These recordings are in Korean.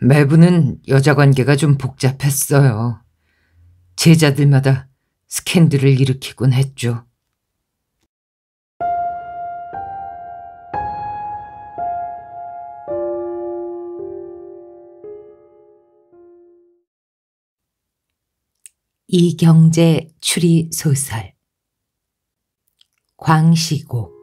매부는 여자 관계가 좀 복잡했어요. 제자들마다 스캔들을 일으키곤 했죠. 이경제 추리 소설 광시곡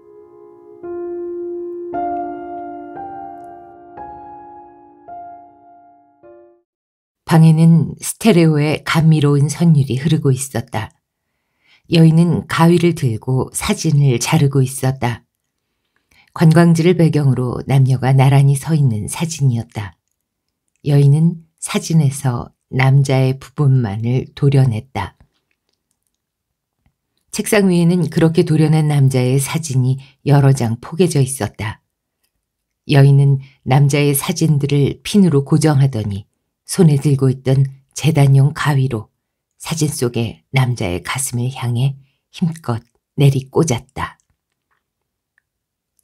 방에는 스테레오의 감미로운 선율이 흐르고 있었다. 여인은 가위를 들고 사진을 자르고 있었다. 관광지를 배경으로 남녀가 나란히 서 있는 사진이었다. 여인은 사진에서 남자의 부분만을 도려냈다. 책상 위에는 그렇게 도려낸 남자의 사진이 여러 장 포개져 있었다. 여인은 남자의 사진들을 핀으로 고정하더니 손에 들고 있던 재단용 가위로 사진 속의 남자의 가슴을 향해 힘껏 내리꽂았다.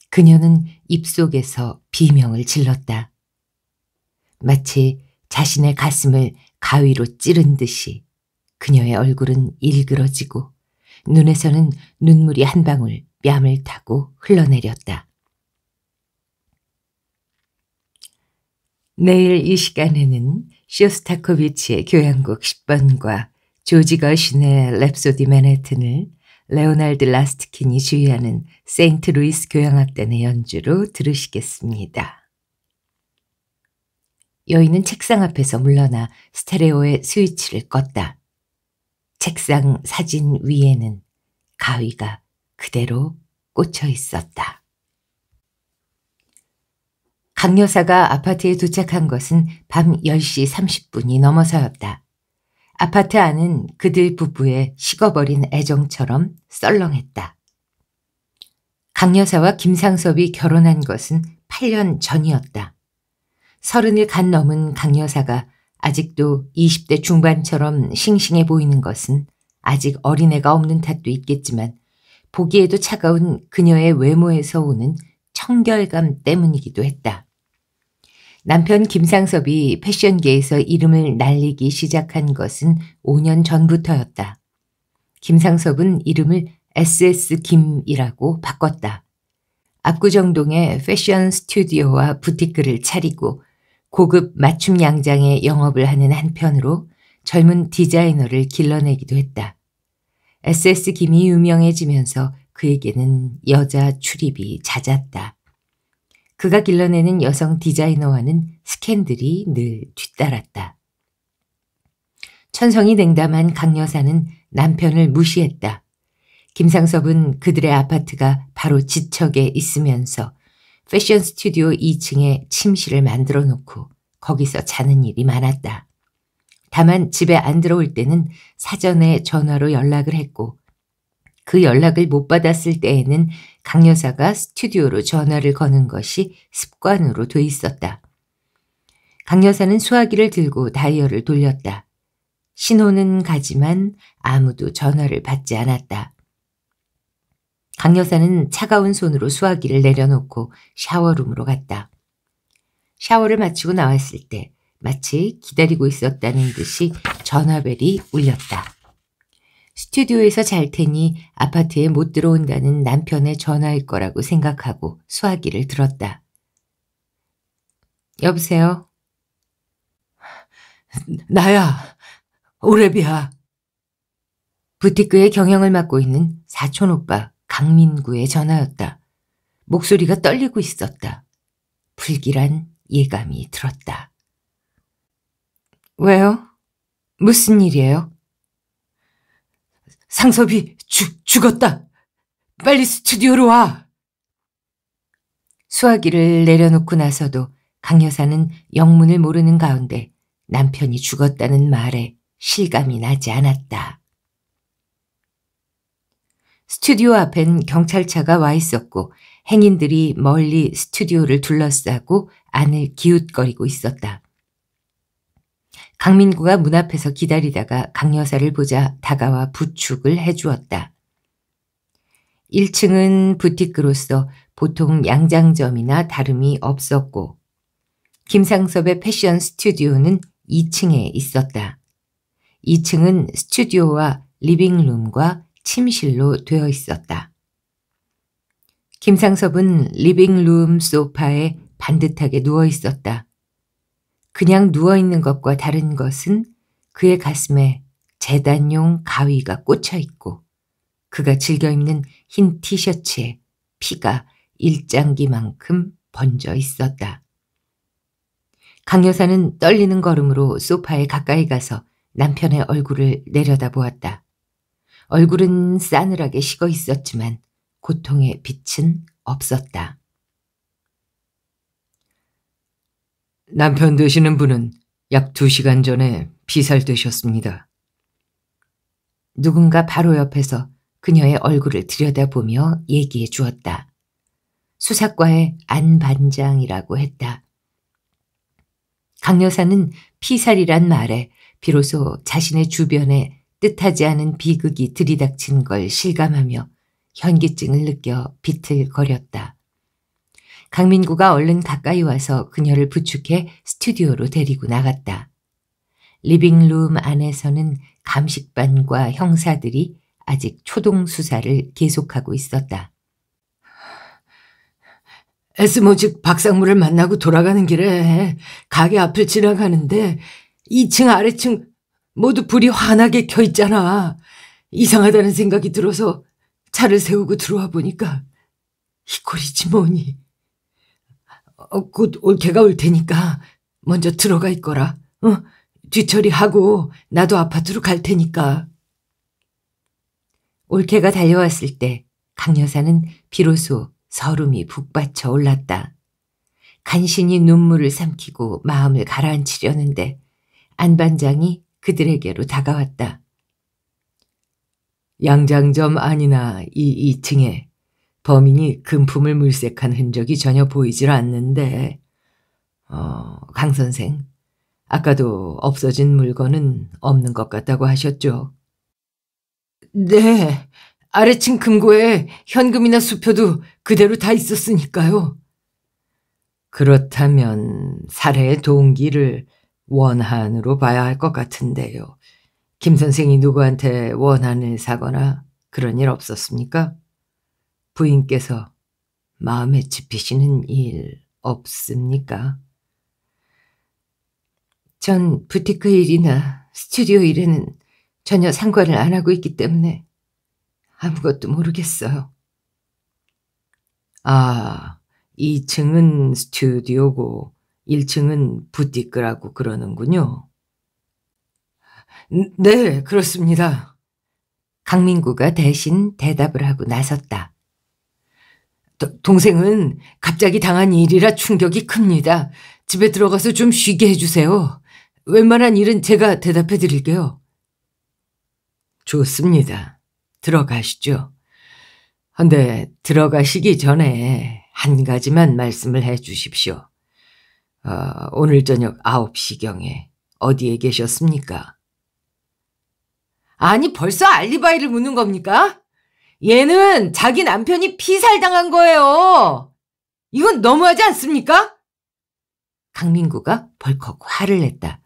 그녀는 입속에서 비명을 질렀다. 마치 자신의 가슴을 가위로 찌른 듯이 그녀의 얼굴은 일그러지고 눈에서는 눈물이 한 방울 뺨을 타고 흘러내렸다. 내일 이 시간에는 쇼스타코비치의 교향곡 10번과 조지 거신의 랩소디 맨해튼을 레오날드 라스트킨이 주의하는 세인트 루이스 교향악단의 연주로 들으시겠습니다. 여인은 책상 앞에서 물러나 스테레오의 스위치를 껐다. 책상 사진 위에는 가위가 그대로 꽂혀 있었다. 강 여사가 아파트에 도착한 것은 밤 10시 30분이 넘어서였다. 아파트 안은 그들 부부의 식어버린 애정처럼 썰렁했다. 강 여사와 김상섭이 결혼한 것은 8년 전이었다. 서른을 간 넘은 강 여사가 아직도 20대 중반처럼 싱싱해 보이는 것은 아직 어린애가 없는 탓도 있겠지만 보기에도 차가운 그녀의 외모에서 오는 청결감 때문이기도 했다. 남편 김상섭이 패션계에서 이름을 날리기 시작한 것은 5년 전부터였다. 김상섭은 이름을 SS 김이라고 바꿨다. 압구정동에 패션 스튜디오와 부티크를 차리고 고급 맞춤 양장에 영업을 하는 한편으로 젊은 디자이너를 길러내기도 했다. SS 김이 유명해지면서 그에게는 여자 출입이 잦았다. 그가 길러내는 여성 디자이너와는 스캔들이 늘 뒤따랐다. 천성이 냉담한 강 여사는 남편을 무시했다. 김상섭은 그들의 아파트가 바로 지척에 있으면서 패션 스튜디오 2층에 침실을 만들어 놓고 거기서 자는 일이 많았다. 다만 집에 안 들어올 때는 사전에 전화로 연락을 했고 그 연락을 못 받았을 때에는 강 여사가 스튜디오로 전화를 거는 것이 습관으로 돼 있었다. 강 여사는 수화기를 들고 다이얼을 돌렸다. 신호는 가지만 아무도 전화를 받지 않았다. 강 여사는 차가운 손으로 수화기를 내려놓고 샤워룸으로 갔다. 샤워를 마치고 나왔을 때 마치 기다리고 있었다는 듯이 전화벨이 울렸다. 스튜디오에서 잘 테니 아파트에 못 들어온다는 남편의 전화일 거라고 생각하고 수화기를 들었다. 여보세요? 나야, 오래비야. 부티크의 경영을 맡고 있는 사촌 오빠 강민구의 전화였다. 목소리가 떨리고 있었다. 불길한 예감이 들었다. 왜요? 무슨 일이에요? 상섭이 죽, 죽었다. 빨리 스튜디오로 와. 수화기를 내려놓고 나서도 강 여사는 영문을 모르는 가운데 남편이 죽었다는 말에 실감이 나지 않았다. 스튜디오 앞엔 경찰차가 와 있었고 행인들이 멀리 스튜디오를 둘러싸고 안을 기웃거리고 있었다. 강민구가 문 앞에서 기다리다가 강 여사를 보자 다가와 부축을 해주었다. 1층은 부티크로서 보통 양장점이나 다름이 없었고 김상섭의 패션 스튜디오는 2층에 있었다. 2층은 스튜디오와 리빙룸과 침실로 되어 있었다. 김상섭은 리빙룸 소파에 반듯하게 누워 있었다. 그냥 누워있는 것과 다른 것은 그의 가슴에 재단용 가위가 꽂혀 있고 그가 즐겨 입는 흰 티셔츠에 피가 일장기만큼 번져 있었다. 강 여사는 떨리는 걸음으로 소파에 가까이 가서 남편의 얼굴을 내려다보았다. 얼굴은 싸늘하게 식어 있었지만 고통의 빛은 없었다. 남편 되시는 분은 약 2시간 전에 피살되셨습니다. 누군가 바로 옆에서 그녀의 얼굴을 들여다보며 얘기해 주었다. 수사과의 안 반장이라고 했다. 강 여사는 피살이란 말에 비로소 자신의 주변에 뜻하지 않은 비극이 들이닥친 걸 실감하며 현기증을 느껴 비틀거렸다. 강민구가 얼른 가까이 와서 그녀를 부축해 스튜디오로 데리고 나갔다. 리빙룸 안에서는 감식반과 형사들이 아직 초동 수사를 계속하고 있었다. 에스모 직 박상무를 만나고 돌아가는 길에 가게 앞을 지나가는데 2층 아래층 모두 불이 환하게 켜 있잖아. 이상하다는 생각이 들어서 차를 세우고 들어와 보니까 이꼴리지 뭐니. 어, 곧 올케가 올 테니까 먼저 들어가 있거라. 어, 뒤처리하고 나도 아파트로 갈 테니까. 올케가 달려왔을 때 강여사는 비로소 서름이 북받쳐 올랐다. 간신히 눈물을 삼키고 마음을 가라앉히려는데 안반장이 그들에게로 다가왔다. 양장 점 아니나 이 2층에 범인이 금품을 물색한 흔적이 전혀 보이질 않는데 어, 강 선생, 아까도 없어진 물건은 없는 것 같다고 하셨죠? 네, 아래층 금고에 현금이나 수표도 그대로 다 있었으니까요. 그렇다면 살해의 동기를 원한으로 봐야 할 것 같은데요. 김 선생이 누구한테 원한을 사거나 그런 일 없었습니까? 부인께서 마음에 짚이시는일 없습니까? 전 부티크 일이나 스튜디오 일에는 전혀 상관을 안 하고 있기 때문에 아무것도 모르겠어요. 아, 2층은 스튜디오고 1층은 부티크라고 그러는군요. 음, 네, 그렇습니다. 강민구가 대신 대답을 하고 나섰다. 동생은 갑자기 당한 일이라 충격이 큽니다. 집에 들어가서 좀 쉬게 해주세요. 웬만한 일은 제가 대답해 드릴게요. 좋습니다. 들어가시죠. 근데 들어가시기 전에 한 가지만 말씀을 해 주십시오. 어, 오늘 저녁 9시경에 어디에 계셨습니까? 아니 벌써 알리바이를 묻는 겁니까? 얘는 자기 남편이 피살당한 거예요. 이건 너무하지 않습니까? 강민구가 벌컥 화를 냈다.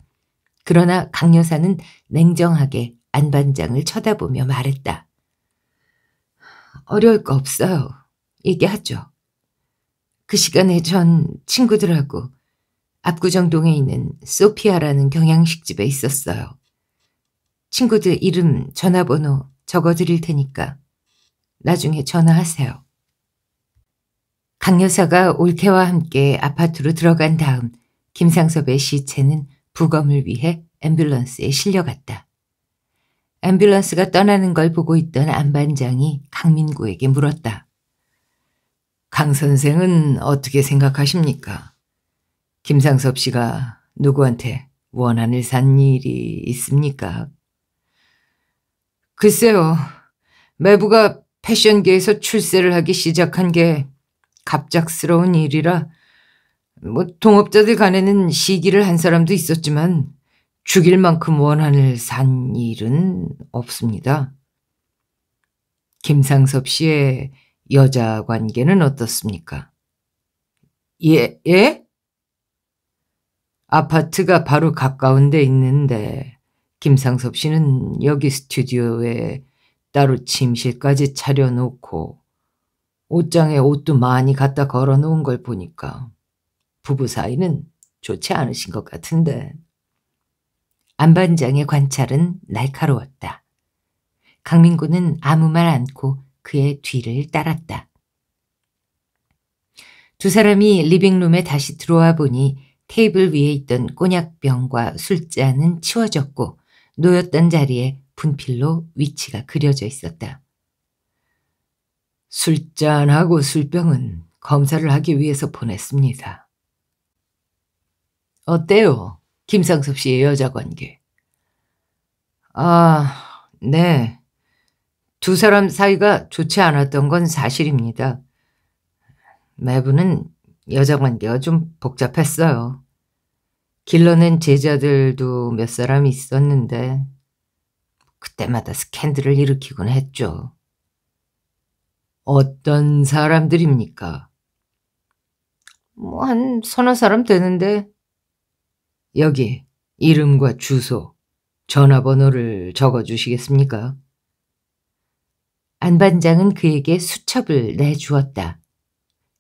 그러나 강 여사는 냉정하게 안반장을 쳐다보며 말했다. 어려울 거 없어요. 얘기하죠. 그 시간에 전 친구들하고 압구정동에 있는 소피아라는 경양식집에 있었어요. 친구들 이름, 전화번호 적어드릴 테니까 나중에 전화하세요. 강 여사가 올케와 함께 아파트로 들어간 다음 김상섭의 시체는 부검을 위해 앰뷸런스에 실려갔다. 앰뷸런스가 떠나는 걸 보고 있던 안반장이 강민구에게 물었다. 강 선생은 어떻게 생각하십니까? 김상섭 씨가 누구한테 원한을 산 일이 있습니까? 글쎄요. 매부가 패션계에서 출세를 하기 시작한 게 갑작스러운 일이라 뭐 동업자들 간에는 시기를 한 사람도 있었지만 죽일 만큼 원한을 산 일은 없습니다. 김상섭 씨의 여자 관계는 어떻습니까? 예, 예? 아파트가 바로 가까운 데 있는데 김상섭 씨는 여기 스튜디오에 따로 침실까지 차려놓고 옷장에 옷도 많이 갖다 걸어놓은 걸 보니까 부부 사이는 좋지 않으신 것 같은데. 안반장의 관찰은 날카로웠다. 강민구는 아무 말 않고 그의 뒤를 따랐다. 두 사람이 리빙룸에 다시 들어와 보니 테이블 위에 있던 꼬냑병과 술잔은 치워졌고 놓였던 자리에 분필로 위치가 그려져 있었다. 술잔하고 술병은 검사를 하기 위해서 보냈습니다. 어때요? 김상섭 씨의 여자 관계. 아, 네. 두 사람 사이가 좋지 않았던 건 사실입니다. 매부는 여자 관계가 좀 복잡했어요. 길러낸 제자들도 몇 사람 있었는데 그때마다 스캔들을 일으키곤 했죠. 어떤 사람들입니까? 뭐 한 서너 사람 되는데 여기 이름과 주소, 전화번호를 적어주시겠습니까? 안 반장은 그에게 수첩을 내주었다.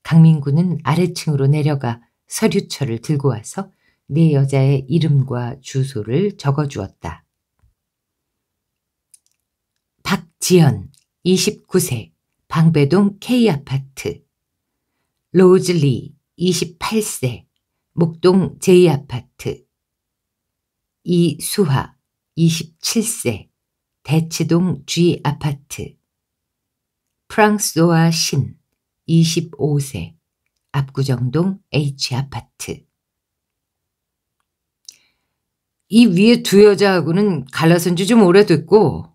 강민구는 아래층으로 내려가 서류철을 들고 와서 네 여자의 이름과 주소를 적어주었다. 지연 29세 방배동 K아파트 로즈리 28세 목동 J아파트 이수화 27세 대치동 G아파트 프랑스와 신 25세 압구정동 H아파트 이 위에 두 여자하고는 갈라선 지 좀 오래됐고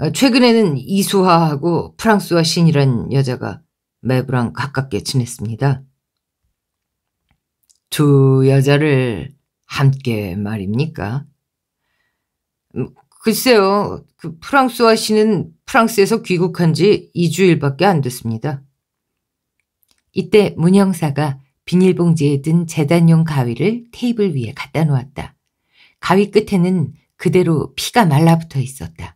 어, 최근에는 이수화하고 프랑스와 신이란 여자가 매부랑 가깝게 지냈습니다. 두 여자를 함께 말입니까? 음, 글쎄요. 그 프랑스와 신은 프랑스에서 귀국한 지 2주일밖에 안 됐습니다. 이때 문형사가 비닐봉지에 든 재단용 가위를 테이블 위에 갖다 놓았다. 가위 끝에는 그대로 피가 말라붙어 있었다.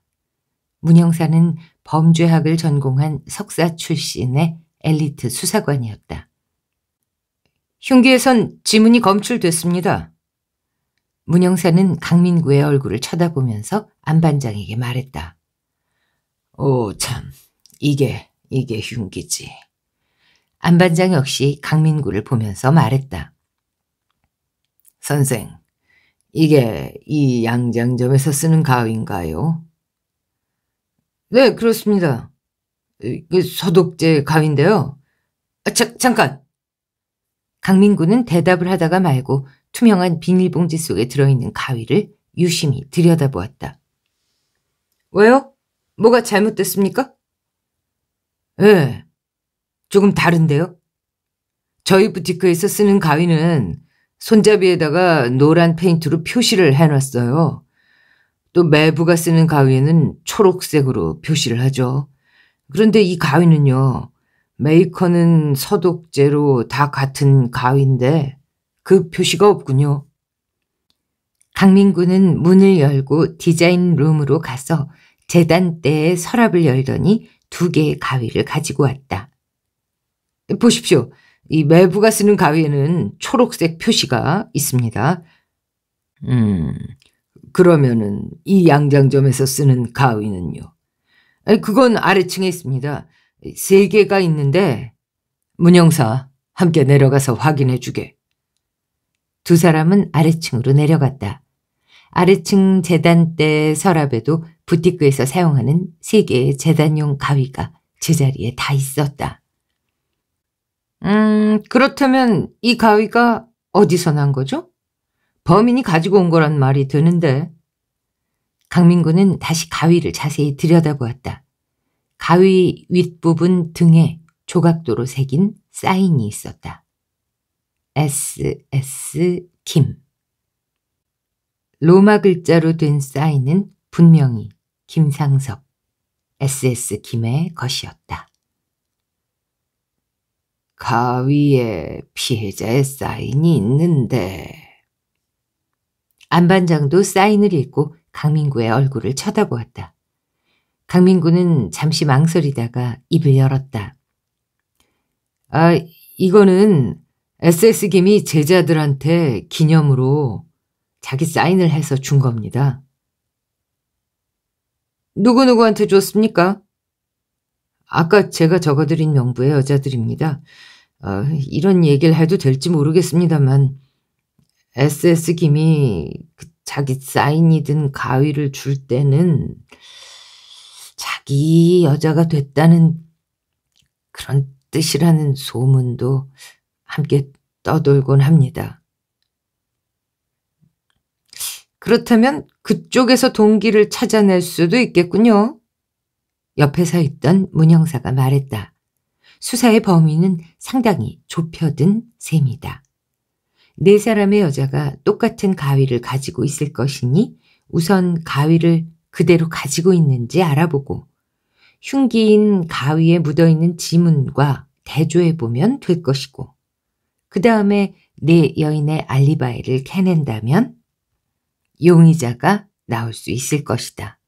문형사는 범죄학을 전공한 석사 출신의 엘리트 수사관이었다. 흉기에선 지문이 검출됐습니다. 문형사는 강민구의 얼굴을 쳐다보면서 안반장에게 말했다. 오, 참. 이게, 이게 흉기지. 안반장 역시 강민구를 보면서 말했다. 선생, 이게 이 양장점에서 쓰는 가위인가요? 네, 그렇습니다. 그 소독제 가위인데요. 아, 자, 잠깐! 강민구는 대답을 하다가 말고 투명한 비닐봉지 속에 들어있는 가위를 유심히 들여다보았다. 왜요? 뭐가 잘못됐습니까? 예, 네, 조금 다른데요. 저희 부티크에서 쓰는 가위는 손잡이에다가 노란 페인트로 표시를 해놨어요. 또 매부가 쓰는 가위에는 초록색으로 표시를 하죠. 그런데 이 가위는요. 메이커는 서독제로 다 같은 가위인데 그 표시가 없군요. 강민구는 문을 열고 디자인 룸으로 가서 재단대에 서랍을 열더니 두 개의 가위를 가지고 왔다. 보십시오. 이 매부가 쓰는 가위에는 초록색 표시가 있습니다. 음, 그러면은 이 양장점에서 쓰는 가위는요. 그건 아래층에 있습니다. 세 개가 있는데 문영사 함께 내려가서 확인해 주게. 두 사람은 아래층으로 내려갔다. 아래층 재단대 서랍에도 부티크에서 사용하는 세 개의 재단용 가위가 제자리에 다 있었다. 음, 그렇다면 이 가위가 어디서 난 거죠? 범인이 가지고 온 거란 말이 되는데 강민구는 다시 가위를 자세히 들여다보았다. 가위 윗부분 등에 조각도로 새긴 사인이 있었다. SS 김. 로마 글자로 된 사인은 분명히 김상섭 SS 김의 것이었다. 가위에 피해자의 사인이 있는데 안반장도 사인을 읽고 강민구의 얼굴을 쳐다보았다. 강민구는 잠시 망설이다가 입을 열었다. 아, 이거는 SS김이 제자들한테 기념으로 자기 사인을 해서 준 겁니다. 누구누구한테 줬습니까? 아까 제가 적어드린 명부의 여자들입니다. 어, 이런 얘기를 해도 될지 모르겠습니다만 SS 김이 그 자기 사인이든 가위를 줄 때는 자기 여자가 됐다는 그런 뜻이라는 소문도 함께 떠돌곤 합니다. 그렇다면 그쪽에서 동기를 찾아낼 수도 있겠군요. 옆에 서 있던 문형사가 말했다. 수사의 범위는 상당히 좁혀든 셈이다. 네 사람의 여자가 똑같은 가위를 가지고 있을 것이니 우선 가위를 그대로 가지고 있는지 알아보고 흉기인 가위에 묻어있는 지문과 대조해보면 될 것이고 그 다음에 네 여인의 알리바이를 캐낸다면 용의자가 나올 수 있을 것이다.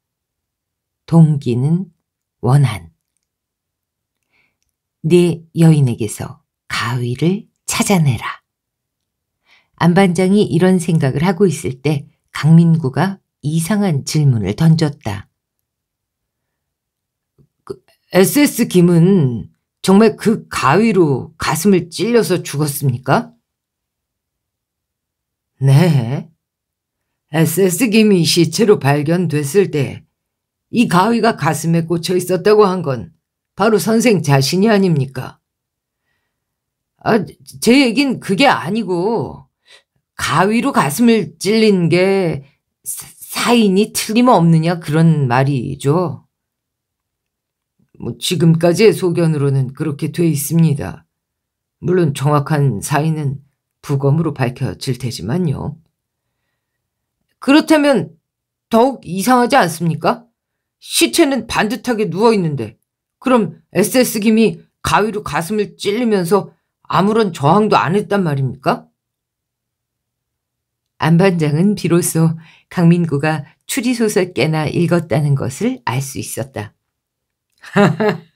동기는 원한. 네 여인에게서 가위를 찾아내라. 안반장이 이런 생각을 하고 있을 때 강민구가 이상한 질문을 던졌다. 그 SS 김은 정말 그 가위로 가슴을 찔려서 죽었습니까? 네. SS 김이 시체로 발견됐을 때 이 가위가 가슴에 꽂혀 있었다고 한 건 바로 선생 자신이 아닙니까? 아, 제 얘긴 그게 아니고 가위로 가슴을 찔린 게 사인이 틀림없느냐 그런 말이죠. 뭐 지금까지의 소견으로는 그렇게 돼 있습니다. 물론 정확한 사인은 부검으로 밝혀질 테지만요. 그렇다면 더욱 이상하지 않습니까? 시체는 반듯하게 누워있는데 그럼 SS 김이 가위로 가슴을 찔리면서 아무런 저항도 안 했단 말입니까? 안 반장은 비로소 강민구가 추리소설 깨나 읽었다는 것을 알 수 있었다.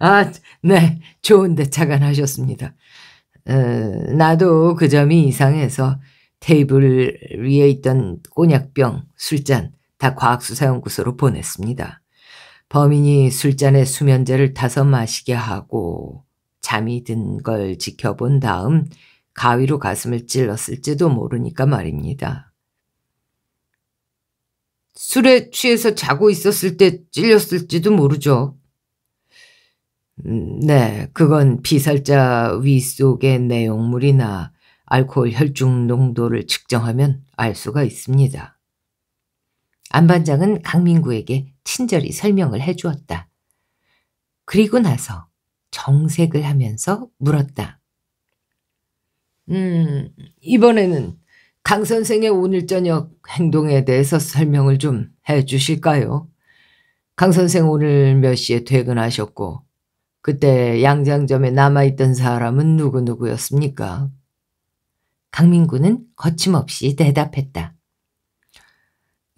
아, 네, 좋은데 착안하셨습니다. 어, 나도 그 점이 이상해서 테이블 위에 있던 꼬냑병, 술잔 다 과학수사연구소로 보냈습니다. 범인이 술잔에 수면제를 타서 마시게 하고 잠이 든 걸 지켜본 다음 가위로 가슴을 찔렀을지도 모르니까 말입니다. 술에 취해서 자고 있었을 때 찔렸을지도 모르죠. 음, 네, 그건 비살자 위 속의 내용물이나 알코올 혈중 농도를 측정하면 알 수가 있습니다. 안반장은 강민구에게 친절히 설명을 해주었다. 그리고 나서 정색을 하면서 물었다. 음, 이번에는 강 선생의 오늘 저녁 행동에 대해서 설명을 좀 해 주실까요? 강 선생 오늘 몇 시에 퇴근하셨고 그때 양장점에 남아있던 사람은 누구누구였습니까? 강민구는 거침없이 대답했다.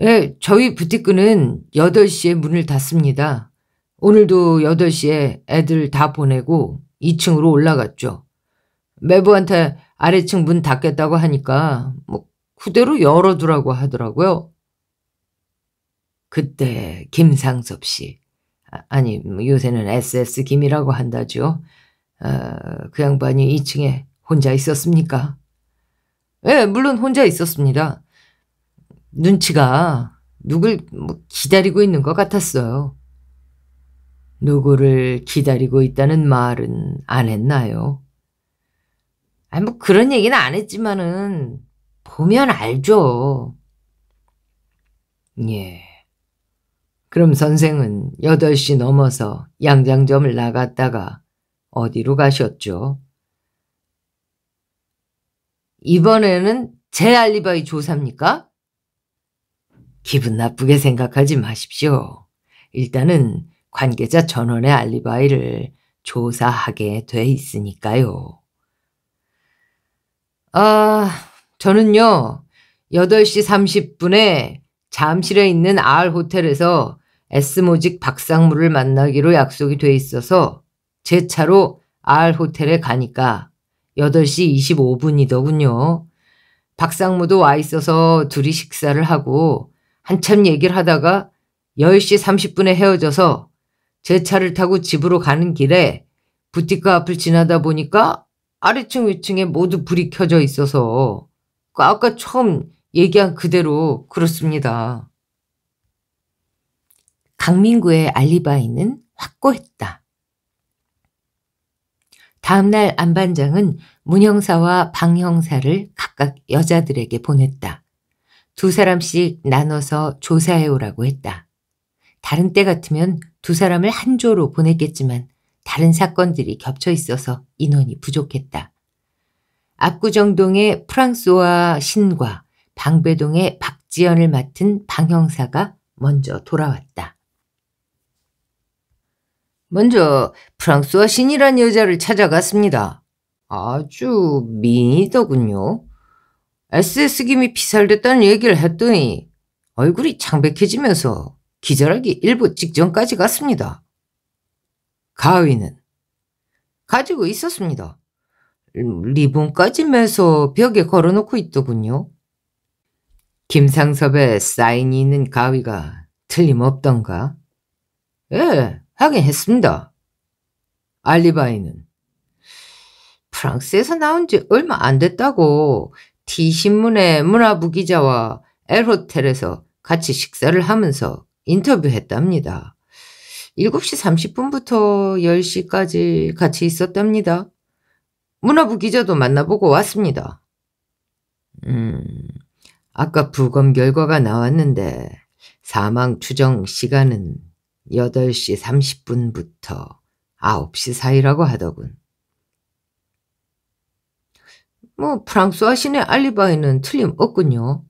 예, 저희 부티크는 8시에 문을 닫습니다. 오늘도 8시에 애들 다 보내고 2층으로 올라갔죠. 매부한테 아래층 문 닫겠다고 하니까 뭐 그대로 열어두라고 하더라고요. 그때 김상섭 씨 아, 아니 뭐 요새는 SS 김이라고 한다죠. 어, 그 양반이 2층에 혼자 있었습니까? 예, 네, 물론 혼자 있었습니다. 눈치가 누굴 뭐 기다리고 있는 것 같았어요. 누구를 기다리고 있다는 말은 안 했나요? 아니 뭐 그런 얘기는 안 했지만은 보면 알죠. 예. 그럼 선생은 8시 넘어서 양장점을 나갔다가 어디로 가셨죠? 이번에는 제 알리바이 조사입니까? 기분 나쁘게 생각하지 마십시오. 일단은 관계자 전원의 알리바이를 조사하게 돼 있으니까요. 아, 저는요, 8시 30분에 잠실에 있는 R 호텔에서 에스모직 박상무를 만나기로 약속이 돼 있어서 제 차로 R 호텔에 가니까 8시 25분이더군요. 박상무도 와 있어서 둘이 식사를 하고 한참 얘기를 하다가 10시 30분에 헤어져서 제 차를 타고 집으로 가는 길에 부티크 앞을 지나다 보니까 아래층 위층에 모두 불이 켜져 있어서 그 아까 처음 얘기한 그대로 그렇습니다. 강민구의 알리바이는 확고했다. 다음날 안 반장은 문형사와 방형사를 각각 여자들에게 보냈다. 두 사람씩 나눠서 조사해오라고 했다. 다른 때 같으면 두 사람을 한 조로 보냈겠지만 다른 사건들이 겹쳐 있어서 인원이 부족했다. 압구정동의 프랑스와 신과 방배동의 박지연을 맡은 방형사가 먼저 돌아왔다. 먼저 프랑스와 신이란 여자를 찾아갔습니다. 아주 미인이더군요. SS 김이 피살됐다는 얘기를 했더니 얼굴이 창백해지면서 기절하기 일보 직전까지 갔습니다. 가위는 가지고 있었습니다. 리본까지 매서 벽에 걸어놓고 있더군요. 김상섭의 사인이 있는 가위가 틀림없던가? 예, 확인했습니다. 알리바이는 프랑스에서 나온 지 얼마 안 됐다고 T신문의 문화부 기자와 엘호텔에서 같이 식사를 하면서 인터뷰했답니다. 7시 30분부터 10시까지 같이 있었답니다. 문화부 기자도 만나보고 왔습니다. 음, 아까 부검 결과가 나왔는데 사망 추정 시간은 8시 30분부터 9시 사이라고 하더군. 뭐 프랑스와 신의 알리바이는 틀림없군요.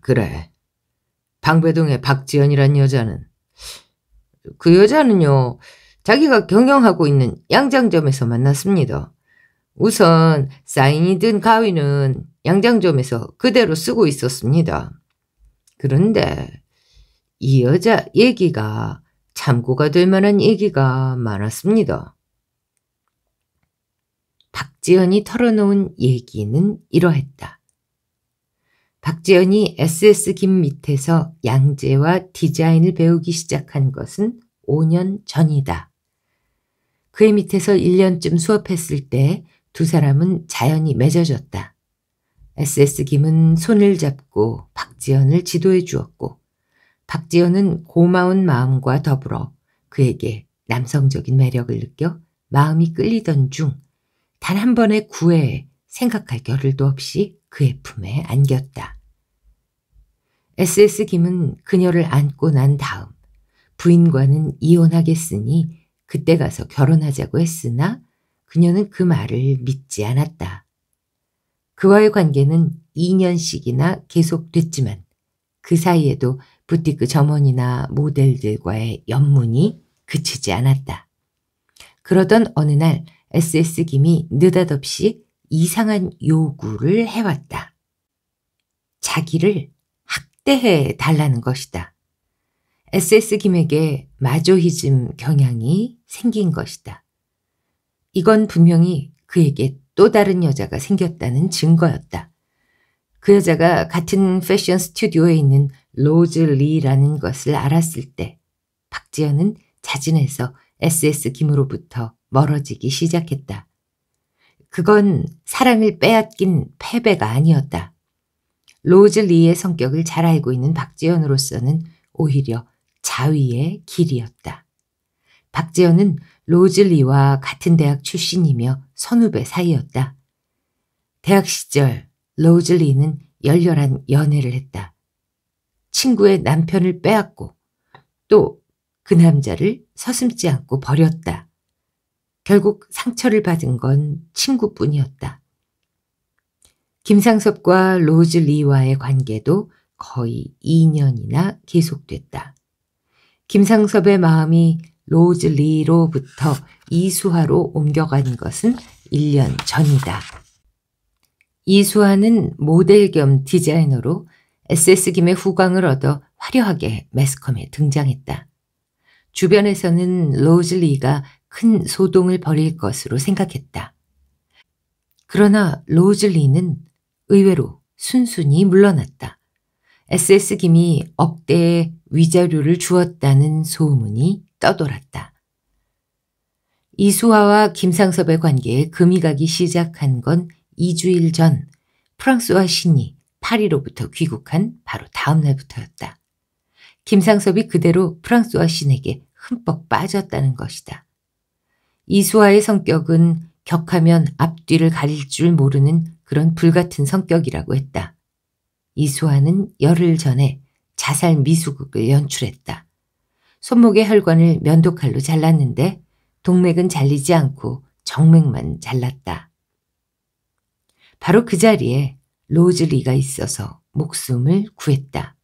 그래. 방배동의 박지연이란 여자는 그 여자는요, 자기가 경영하고 있는 양장점에서 만났습니다. 우선 사인이든 가위는 양장점에서 그대로 쓰고 있었습니다. 그런데 이 여자 얘기가 참고가 될 만한 얘기가 많았습니다. 박지연이 털어놓은 얘기는 이러했다. 박지연이 SS 김 밑에서 양재와 디자인을 배우기 시작한 것은 5년 전이다. 그의 밑에서 1년쯤 수업했을 때 두 사람은 자연히 맺어졌다. SS 김은 손을 잡고 박지연을 지도해 주었고 박지연은 고마운 마음과 더불어 그에게 남성적인 매력을 느껴 마음이 끌리던 중 단 한 번의 구애에 생각할 겨를도 없이 그의 품에 안겼다. SS 김은 그녀를 안고 난 다음 부인과는 이혼하겠으니 그때 가서 결혼하자고 했으나 그녀는 그 말을 믿지 않았다. 그와의 관계는 2년씩이나 계속됐지만 그 사이에도 부티크 점원이나 모델들과의 연문이 그치지 않았다. 그러던 어느 날 SS 김이 느닷없이 이상한 요구를 해왔다. 자기를 학대해 달라는 것이다. SS 김에게 마조히즘 경향이 생긴 것이다. 이건 분명히 그에게 또 다른 여자가 생겼다는 증거였다. 그 여자가 같은 패션 스튜디오에 있는 로즈 리라는 것을 알았을 때 박지연은 자진해서 SS 김으로부터 멀어지기 시작했다. 그건 사랑을 빼앗긴 패배가 아니었다. 로즈 리의 성격을 잘 알고 있는 박지연으로서는 오히려 자위의 길이었다. 박지연은 로즈 리와 같은 대학 출신이며 선후배 사이였다. 대학 시절 로즈 리는 열렬한 연애를 했다. 친구의 남편을 빼앗고 또 그 남자를 서슴지 않고 버렸다. 결국 상처를 받은 건 친구뿐이었다. 김상섭과 로즈 리와의 관계도 거의 2년이나 계속됐다. 김상섭의 마음이 로즈 리로부터 이수화로 옮겨간 것은 1년 전이다. 이수화는 모델 겸 디자이너로 SS김의 후광을 얻어 화려하게 매스컴에 등장했다. 주변에서는 로즐리가 큰 소동을 벌일 것으로 생각했다. 그러나 로즐리는 의외로 순순히 물러났다. SS 김이 억대의 위자료를 주었다는 소문이 떠돌았다. 이수아와 김상섭의 관계에 금이 가기 시작한 건 2주일 전 프랑스와 신이 파리로부터 귀국한 바로 다음 날부터였다. 김상섭이 그대로 프랑스와 신에게 흠뻑 빠졌다는 것이다. 이수아의 성격은 격하면 앞뒤를 가릴 줄 모르는 그런 불같은 성격이라고 했다. 이수아는 열흘 전에 자살 미수극을 연출했다. 손목의 혈관을 면도칼로 잘랐는데 동맥은 잘리지 않고 정맥만 잘랐다. 바로 그 자리에 로즈리가 있어서 목숨을 구했다.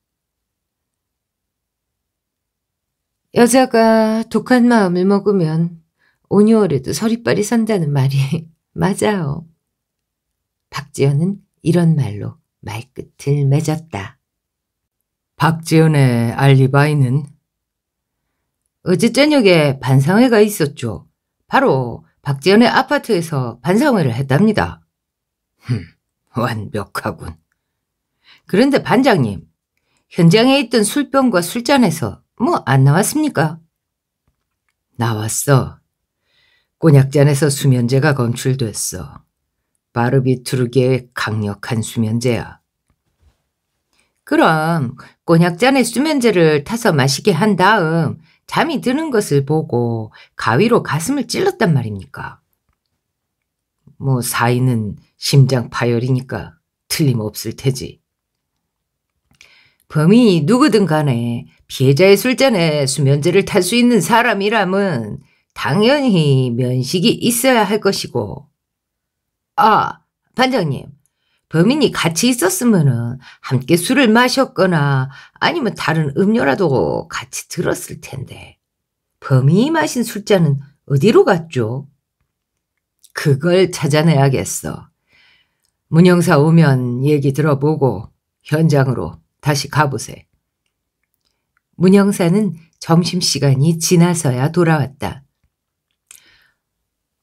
여자가 독한 마음을 먹으면 오뉴월에도 서리빨이 선다는 말이 맞아요. 박지연은 이런 말로 말끝을 맺었다. 박지연의 알리바이는 어제 저녁에 반상회가 있었죠. 바로 박지연의 아파트에서 반상회를 했답니다. 흠, 완벽하군. 그런데 반장님, 현장에 있던 술병과 술잔에서 뭐 안 나왔습니까? 나왔어. 꼬냑잔에서 수면제가 검출됐어. 바르비투르계의 강력한 수면제야. 그럼 꼬냑잔에 수면제를 타서 마시게 한 다음 잠이 드는 것을 보고 가위로 가슴을 찔렀단 말입니까? 뭐 사인은 심장 파열이니까 틀림없을 테지. 범인이 누구든 간에 피해자의 술잔에 수면제를 탈 수 있는 사람이라면 당연히 면식이 있어야 할 것이고. 아, 반장님. 범인이 같이 있었으면은 함께 술을 마셨거나 아니면 다른 음료라도 같이 들었을 텐데. 범인이 마신 술잔은 어디로 갔죠? 그걸 찾아내야겠어. 문영사 오면 얘기 들어보고 현장으로 다시 가보세. 문영사는 점심시간이 지나서야 돌아왔다.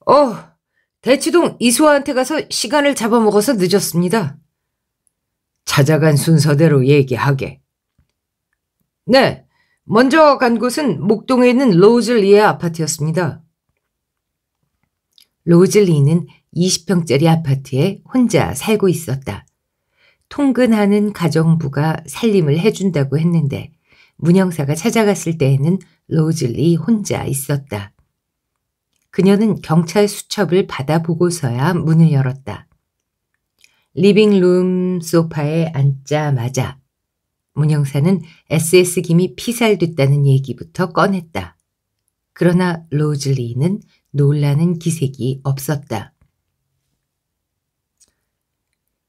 어, 대치동 이수아한테 가서 시간을 잡아먹어서 늦었습니다. 찾아간 순서대로 얘기하게. 네, 먼저 간 곳은 목동에 있는 로즐리의 아파트였습니다. 로즐리는 20평짜리 아파트에 혼자 살고 있었다. 통근하는 가정부가 살림을 해준다고 했는데 문영사가 찾아갔을 때에는 로즐리 혼자 있었다. 그녀는 경찰 수첩을 받아보고서야 문을 열었다. 리빙룸 소파에 앉자마자 문영사는 SS 김이 피살됐다는 얘기부터 꺼냈다. 그러나 로즐리는 놀라는 기색이 없었다.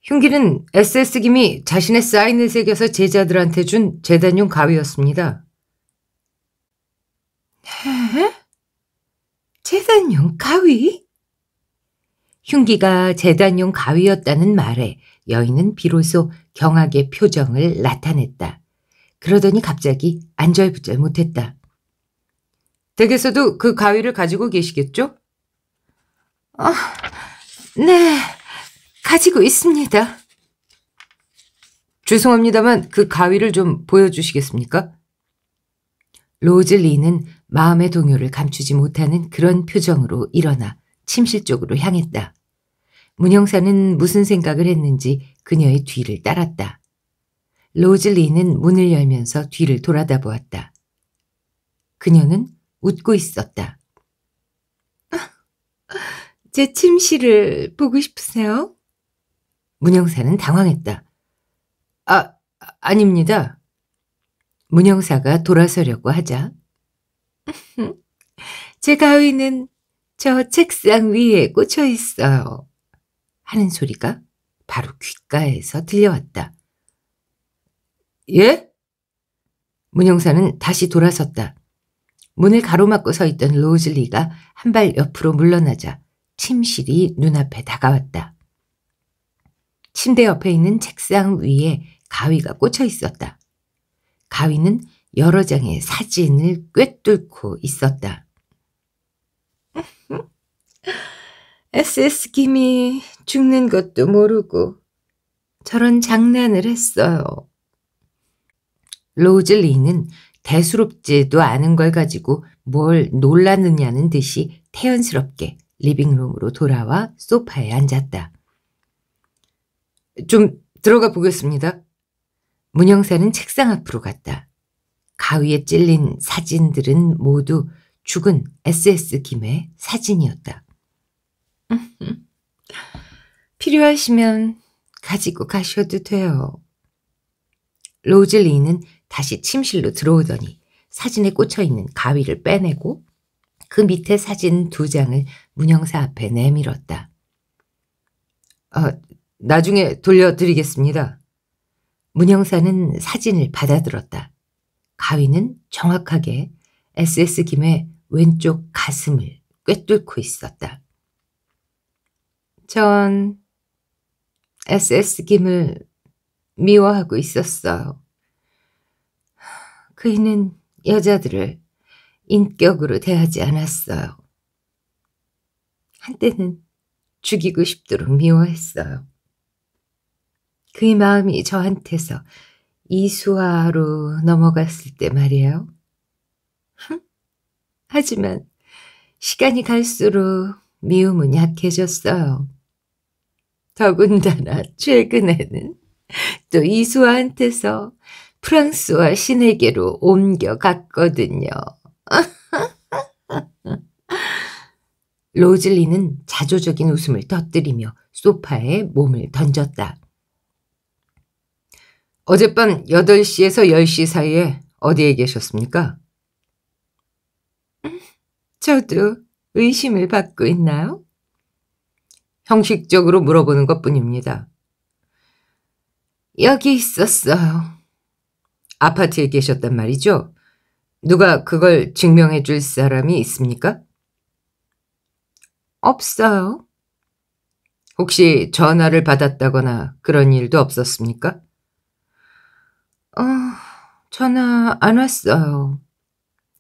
흉기는 SS 김이 자신의 사인을 새겨서 제자들한테 준 재단용 가위였습니다. 네? 재단용 가위? 흉기가 재단용 가위였다는 말에 여인은 비로소 경악의 표정을 나타냈다. 그러더니 갑자기 안절부절 못했다. 댁에서도 그 가위를 가지고 계시겠죠? 아, 네, 가지고 있습니다. 죄송합니다만 그 가위를 좀 보여주시겠습니까? 로즐리는 마음의 동요를 감추지 못하는 그런 표정으로 일어나 침실 쪽으로 향했다. 문영사는 무슨 생각을 했는지 그녀의 뒤를 따랐다. 로즐리는 문을 열면서 뒤를 돌아다 보았다. 그녀는 웃고 있었다. 제 침실을 보고 싶으세요? 문영사는 당황했다. 아, 아닙니다. 문영사가 돌아서려고 하자 제 가위는 저 책상 위에 꽂혀 있어요. 하는 소리가 바로 귓가에서 들려왔다. 예? 문영사는 다시 돌아섰다. 문을 가로막고 서 있던 로즐리가 한 발 옆으로 물러나자 침실이 눈앞에 다가왔다. 침대 옆에 있는 책상 위에 가위가 꽂혀 있었다. 가위는 여러 장의 사진을 꿰뚫고 있었다. SS 김이 죽는 것도 모르고 저런 장난을 했어요. 로즐리는 대수롭지도 않은 걸 가지고 뭘놀랐느냐는 듯이 태연스럽게 리빙룸으로 돌아와 소파에 앉았다. 좀 들어가 보겠습니다. 문영사는 책상 앞으로 갔다. 가위에 찔린 사진들은 모두 죽은 SS 김의 사진이었다. 필요하시면 가지고 가셔도 돼요. 로즐리는 다시 침실로 들어오더니 사진에 꽂혀있는 가위를 빼내고 그 밑에 사진 두 장을 문형사 앞에 내밀었다. 아, 나중에 돌려드리겠습니다. 문형사는 사진을 받아들었다. 가위는 정확하게 SS 김의 왼쪽 가슴을 꿰뚫고 있었다. 전 SS 김을 미워하고 있었어요. 그이는 여자들을 인격으로 대하지 않았어요. 한때는 죽이고 싶도록 미워했어요. 그의 마음이 저한테서 이수화로 넘어갔을 때 말이에요. 하지만 시간이 갈수록 미움은 약해졌어요. 더군다나 최근에는 또 이수아한테서 프랑스와 신에게로 옮겨갔거든요. 로즐리는 자조적인 웃음을 터뜨리며 소파에 몸을 던졌다. 어젯밤 8시에서 10시 사이에 어디에 계셨습니까? 저도 의심을 받고 있나요? 형식적으로 물어보는 것 뿐입니다. 여기 있었어요. 아파트에 계셨단 말이죠? 누가 그걸 증명해 줄 사람이 있습니까? 없어요. 혹시 전화를 받았다거나 그런 일도 없었습니까? 어, 전화 안 왔어요.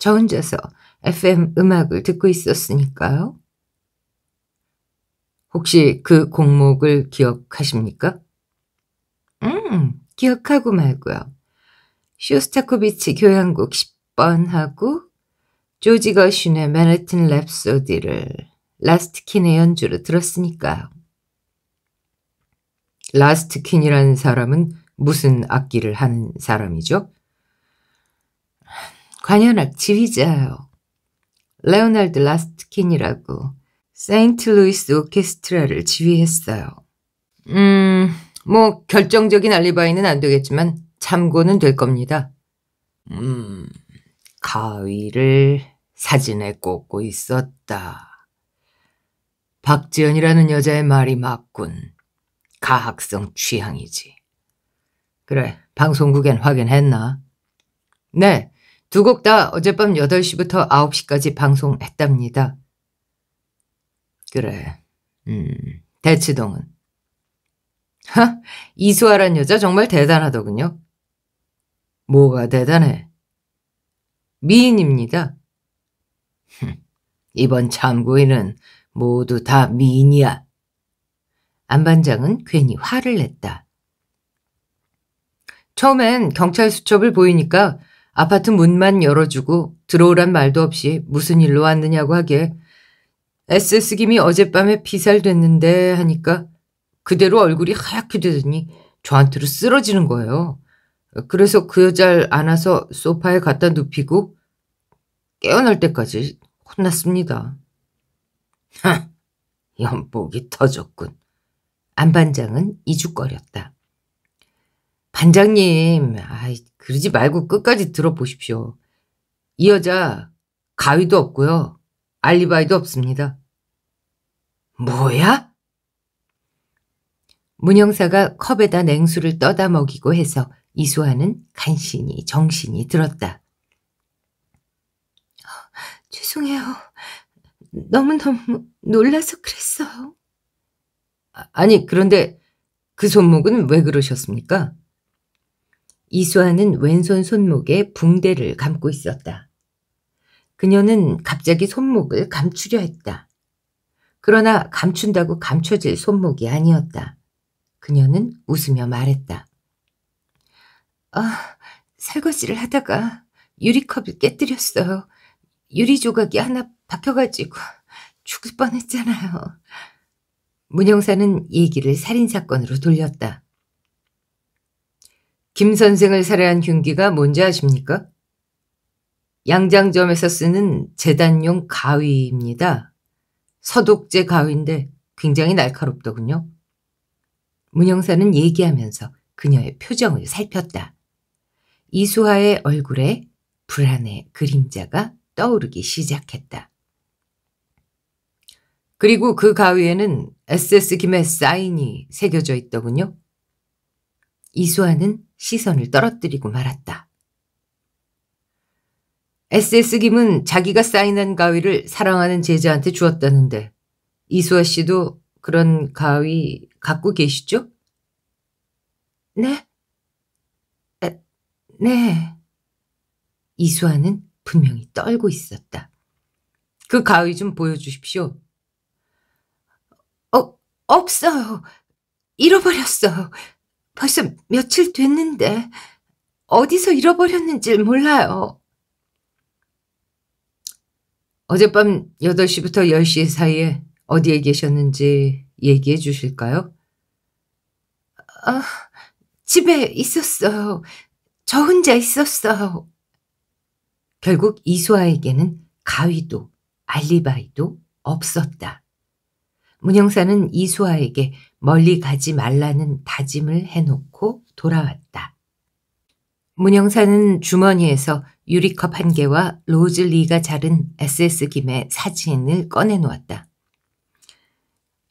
저 혼자서 FM 음악을 듣고 있었으니까요. 혹시 그 곡목을 기억하십니까? 음, 기억하고 말고요. 쇼스타코비치 교향곡 10번하고 조지 거신의 맨해튼 랩소디를 라스트 킨의 연주로 들었으니까요. 라스트 킨이라는 사람은 무슨 악기를 하는 사람이죠? 관현악 지휘자요. 레오날드 라스트킨이라고 세인트 루이스 오케스트라를 지휘했어요. 음, 뭐 결정적인 알리바이는 안 되겠지만 참고는 될 겁니다. 음, 가위를 사진에 꽂고 있었다. 박지연이라는 여자의 말이 맞군. 가학성 취향이지. 그래, 방송국엔 확인했나? 네, 두 곡 다 어젯밤 8시부터 9시까지 방송했답니다. 그래, 음, 대치동은. 하, 이수아란 여자 정말 대단하더군요. 뭐가 대단해? 미인입니다. 이번 참고인은 모두 다 미인이야. 안반장은 괜히 화를 냈다. 처음엔 경찰 수첩을 보이니까 아파트 문만 열어주고 들어오란 말도 없이 무슨 일로 왔느냐고 하게에 SS 김이 어젯밤에 피살됐는데 하니까 그대로 얼굴이 하얗게 되더니 저한테로 쓰러지는 거예요. 그래서 그 여자를 안아서 소파에 갖다 눕히고 깨어날 때까지 혼났습니다. 하! 연복이 터졌군. 안반장은 이죽거렸다. 반장님, 아이, 그러지 말고 끝까지 들어보십시오. 이 여자 가위도 없고요. 알리바이도 없습니다. 뭐야? 문영사가 컵에다 냉수를 떠다 먹이고 해서 이수아는 간신히 정신이 들었다. 어, 죄송해요. 너무너무 놀라서 그랬어요. 아, 아니, 그런데 그 손목은 왜 그러셨습니까? 이수아는 왼손 손목에 붕대를 감고 있었다. 그녀는 갑자기 손목을 감추려 했다. 그러나 감춘다고 감춰질 손목이 아니었다. 그녀는 웃으며 말했다. 아, 설거지를 하다가 유리컵을 깨뜨렸어요. 유리 조각이 하나 박혀가지고 죽을 뻔했잖아요. 문영사는 얘기를 살인사건으로 돌렸다. 김 선생을 살해한 흉기가 뭔지 아십니까? 양장점에서 쓰는 재단용 가위입니다. 서독제 가위인데 굉장히 날카롭더군요. 문영사는 얘기하면서 그녀의 표정을 살폈다. 이수하의 얼굴에 불안의 그림자가 떠오르기 시작했다. 그리고 그 가위에는 SS 김의 사인이 새겨져 있더군요. 이수아는 시선을 떨어뜨리고 말았다. SS 김은 자기가 사인한 가위를 사랑하는 제자한테 주었다는데 이수아 씨도 그런 가위 갖고 계시죠? 네? 에, 네. 이수아는 분명히 떨고 있었다. 그 가위 좀 보여주십시오. 어, 없어요. 잃어버렸어요. 벌써 며칠 됐는데 어디서 잃어버렸는지 몰라요. 어젯밤 8시부터 10시 사이에 어디에 계셨는지 얘기해 주실까요? 아, 집에 있었어요. 저 혼자 있었어요. 결국 이수아에게는 가위도 알리바이도 없었다. 문형사는 이수아에게 멀리 가지 말라는 다짐을 해놓고 돌아왔다. 문형사는 주머니에서 유리컵 한 개와 로즈 리가 자른 SS 김의 사진을 꺼내놓았다.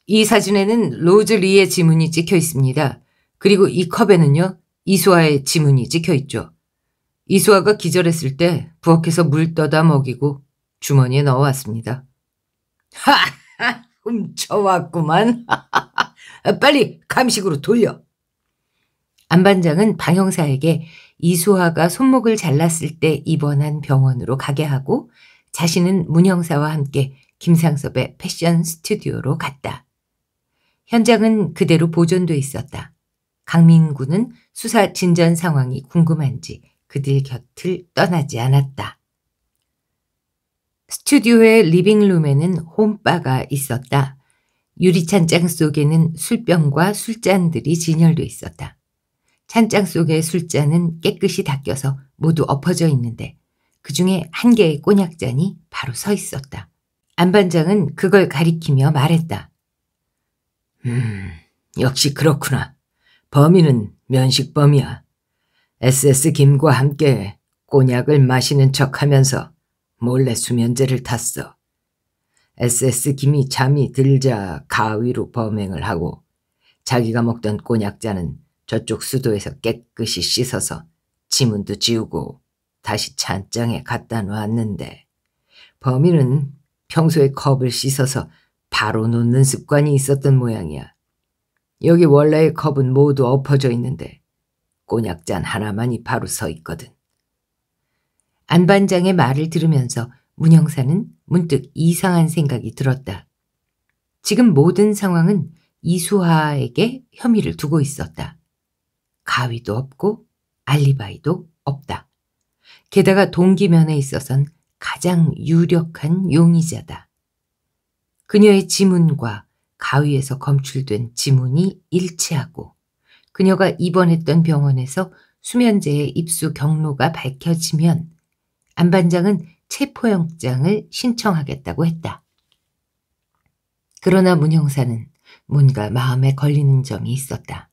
이 사진에는 로즈 리의 지문이 찍혀 있습니다. 그리고 이 컵에는요, 이수아의 지문이 찍혀 있죠. 이수아가 기절했을 때 부엌에서 물 떠다 먹이고 주머니에 넣어왔습니다. 하하! 훔쳐왔구만. 빨리 감식으로 돌려. 안반장은 방형사에게 이수화가 손목을 잘랐을 때 입원한 병원으로 가게 하고 자신은 문형사와 함께 김상섭의 패션 스튜디오로 갔다. 현장은 그대로 보존돼 있었다. 강민구는 수사 진전 상황이 궁금한지 그들 곁을 떠나지 않았다. 스튜디오의 리빙룸에는 홈바가 있었다. 유리찬장 속에는 술병과 술잔들이 진열돼 있었다. 찬장 속의 술잔은 깨끗이 닦여서 모두 엎어져 있는데 그 중에 한 개의 꼬냑잔이 바로 서 있었다. 안반장은 그걸 가리키며 말했다. 음, 역시 그렇구나. 범인은 면식범이야. SS 김과 함께 꼬냑을 마시는 척하면서 몰래 수면제를 탔어. SS 김이 잠이 들자 가위로 범행을 하고 자기가 먹던 꼬냑잔은 저쪽 수도에서 깨끗이 씻어서 지문도 지우고 다시 잔장에 갖다 놓았는데 범인은 평소에 컵을 씻어서 바로 놓는 습관이 있었던 모양이야. 여기 원래의 컵은 모두 엎어져 있는데 꼬냑잔 하나만이 바로 서 있거든. 안 반장의 말을 들으면서 문형사는 문득 이상한 생각이 들었다. 지금 모든 상황은 이수하에게 혐의를 두고 있었다. 가위도 없고 알리바이도 없다. 게다가 동기면에 있어선 가장 유력한 용의자다. 그녀의 지문과 가위에서 검출된 지문이 일치하고 그녀가 입원했던 병원에서 수면제의 입수 경로가 밝혀지면 안 반장은 체포영장을 신청하겠다고 했다. 그러나 문 형사는 뭔가 마음에 걸리는 점이 있었다.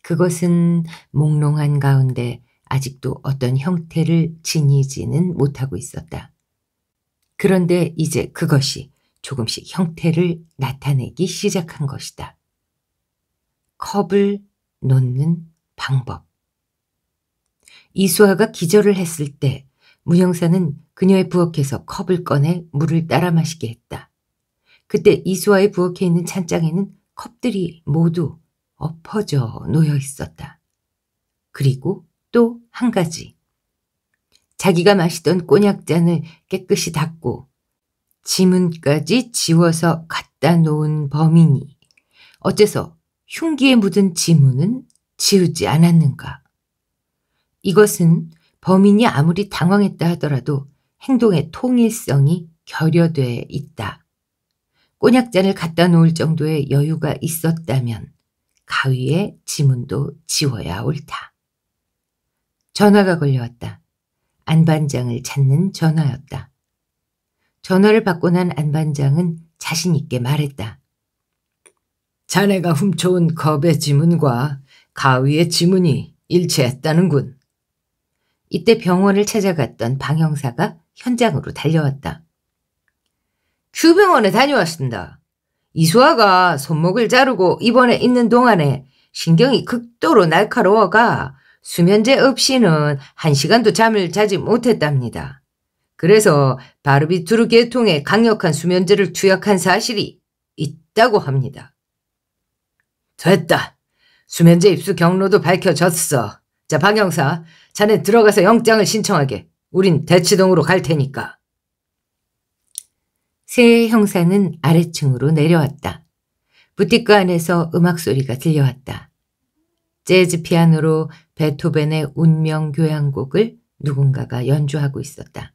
그것은 몽롱한 가운데 아직도 어떤 형태를 지니지는 못하고 있었다. 그런데 이제 그것이 조금씩 형태를 나타내기 시작한 것이다. 컵을 놓는 방법. 이수아가 기절을 했을 때 문영사는 그녀의 부엌에서 컵을 꺼내 물을 따라 마시게 했다. 그때 이수아의 부엌에 있는 찬장에는 컵들이 모두 엎어져 놓여 있었다. 그리고 또 한 가지. 자기가 마시던 꼬냑잔을 깨끗이 닦고 지문까지 지워서 갖다 놓은 범인이 어째서 흉기에 묻은 지문은 지우지 않았는가. 이것은 범인이 아무리 당황했다 하더라도 행동의 통일성이 결여돼 있다. 꼬냑잔을 갖다 놓을 정도의 여유가 있었다면 가위의 지문도 지워야 옳다. 전화가 걸려왔다. 안반장을 찾는 전화였다. 전화를 받고 난 안반장은 자신 있게 말했다. 자네가 훔쳐온 겁의 지문과 가위의 지문이 일치했다는군. 이때 병원을 찾아갔던 방 형사가 현장으로 달려왔다. 큐병원에 다녀왔습니다. 이수아가 손목을 자르고 입원해 있는 동안에 신경이 극도로 날카로워가 수면제 없이는 한 시간도 잠을 자지 못했답니다. 그래서 바르비투르 계통에 강력한 수면제를 투약한 사실이 있다고 합니다. 됐다. 수면제 입수 경로도 밝혀졌어. 자, 박 형사. 자네 들어가서 영장을 신청하게. 우린 대치동으로 갈 테니까. 새 형사는 아래층으로 내려왔다. 부티크 안에서 음악 소리가 들려왔다. 재즈 피아노로 베토벤의 운명 교향곡을 누군가가 연주하고 있었다.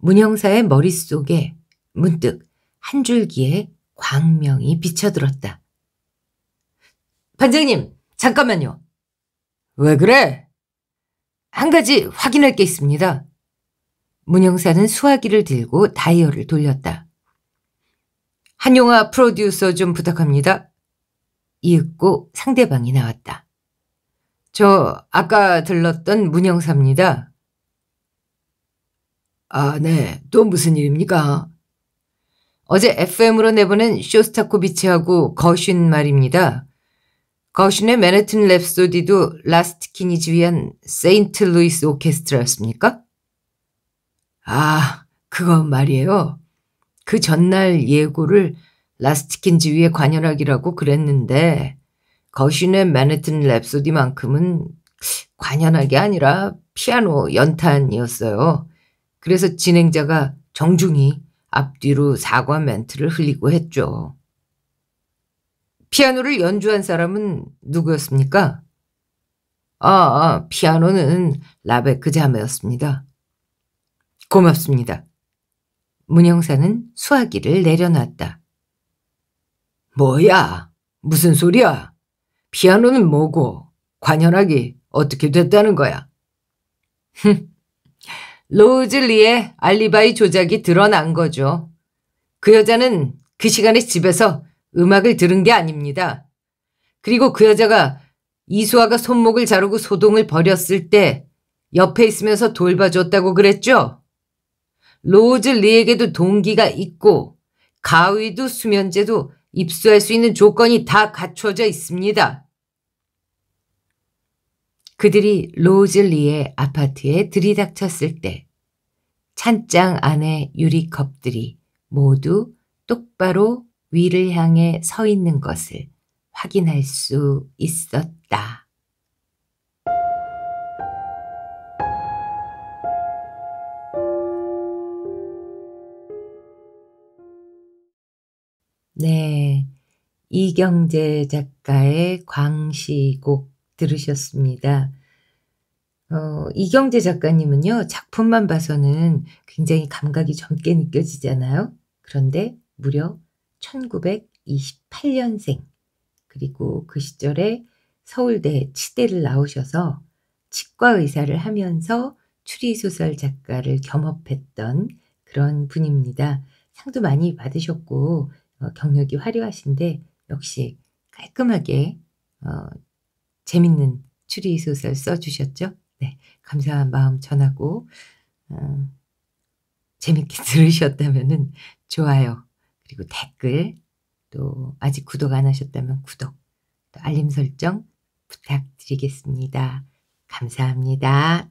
문형사의 머릿속에 문득 한 줄기의 광명이 비쳐들었다. 반장님, 잠깐만요. 왜 그래? 한 가지 확인할 게 있습니다. 문영사는 수화기를 들고 다이얼을 돌렸다. 한용화 프로듀서 좀 부탁합니다. 이윽고 상대방이 나왔다. 저 아까 들렀던 문영사입니다. 아, 네. 또 무슨 일입니까? 어제 FM으로 내보낸 쇼스타코비치하고 거쉰 말입니다. 거신의 맨해튼 랩소디도 라스트 킨이지휘한 세인트 루이스 오케스트라였습니까? 아, 그거 말이에요. 그 전날 예고를 라스트 킨지휘에 관연하기라고 그랬는데 거신의 맨해튼 랩소디만큼은 관연하기 아니라 피아노 연탄이었어요. 그래서 진행자가 정중히 앞뒤로 사과 멘트를 흘리고 했죠. 피아노를 연주한 사람은 누구였습니까? 아, 아 피아노는 라베크 자매였습니다. 고맙습니다. 문형사는 수화기를 내려놨다. 뭐야? 무슨 소리야? 피아노는 뭐고 관현악이 어떻게 됐다는 거야? 로즈리의 알리바이 조작이 드러난 거죠. 그 여자는 그 시간에 집에서 음악을 들은 게 아닙니다. 그리고 그 여자가 이수아가 손목을 자르고 소동을 벌였을 때 옆에 있으면서 돌봐줬다고 그랬죠? 로즈 리에게도 동기가 있고 가위도 수면제도 입수할 수 있는 조건이 다 갖춰져 있습니다. 그들이 로즈 리의 아파트에 들이닥쳤을 때 찬장 안에 유리컵들이 모두 똑바로 위를 향해 서 있는 것을 확인할 수 있었다. 네. 이경재 작가의 광시곡 들으셨습니다. 어, 이경재 작가님은요, 작품만 봐서는 굉장히 감각이 젊게 느껴지잖아요. 그런데 무려 1928년생 그리고 그 시절에 서울대 치대를 나오셔서 치과 의사를 하면서 추리소설 작가를 겸업했던 그런 분입니다. 상도 많이 받으셨고 어, 경력이 화려하신데 역시 깔끔하게 어, 재밌는 추리소설 써주셨죠? 네, 감사한 마음 전하고 어, 재밌게 들으셨다면 좋아요, 그리고 댓글, 또 아직 구독 안 하셨다면 구독, 또 알림 설정 부탁드리겠습니다. 감사합니다.